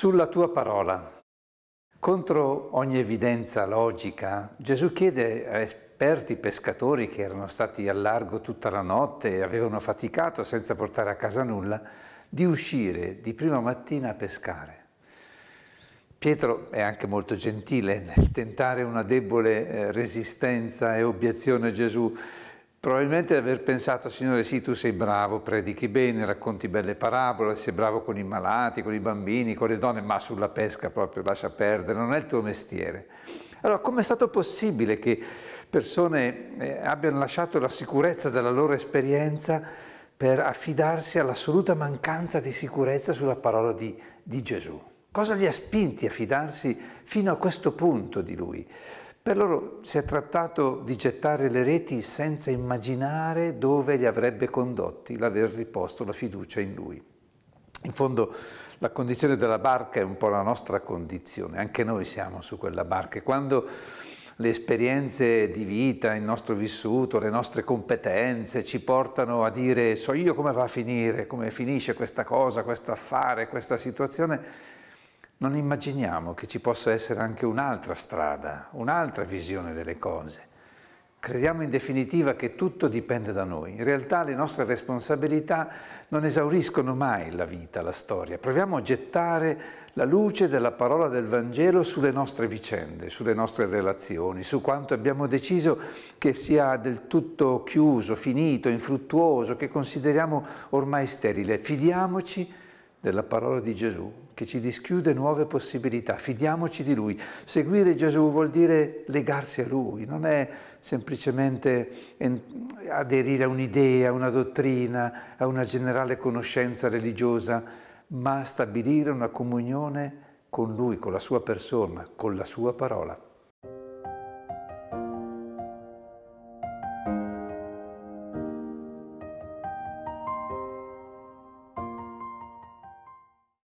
sulla tua parola. Contro ogni evidenza logica, Gesù chiede a esperti pescatori che erano stati al largo tutta la notte e avevano faticato senza portare a casa nulla, di uscire di prima mattina a pescare. Pietro è anche molto gentile nel tentare una debole eh, resistenza e obiezione a Gesù, Probabilmente aver pensato, Signore, sì, tu sei bravo, predichi bene, racconti belle parabole, sei bravo con i malati, con i bambini, con le donne, ma sulla pesca proprio lascia perdere, non è il tuo mestiere. Allora, com'è stato possibile che persone eh, abbiano lasciato la sicurezza della loro esperienza per affidarsi all'assoluta mancanza di sicurezza sulla parola di, di Gesù? Cosa li ha spinti a fidarsi fino a questo punto di Lui? Per loro si è trattato di gettare le reti senza immaginare dove li avrebbe condotti l'aver riposto la fiducia in lui. In fondo la condizione della barca è un po' la nostra condizione, anche noi siamo su quella barca e quando le esperienze di vita, il nostro vissuto, le nostre competenze ci portano a dire so io come va a finire, come finisce questa cosa, questo affare, questa situazione, non immaginiamo che ci possa essere anche un'altra strada, un'altra visione delle cose. Crediamo in definitiva che tutto dipende da noi. In realtà le nostre responsabilità non esauriscono mai la vita, la storia. Proviamo a gettare la luce della parola del Vangelo sulle nostre vicende, sulle nostre relazioni, su quanto abbiamo deciso che sia del tutto chiuso, finito, infruttuoso, che consideriamo ormai sterile. Fidiamoci della parola di Gesù che ci dischiude nuove possibilità. Fidiamoci di Lui. Seguire Gesù vuol dire legarsi a Lui, non è semplicemente aderire a un'idea, a una dottrina, a una generale conoscenza religiosa, ma stabilire una comunione con Lui, con la Sua persona, con la Sua parola.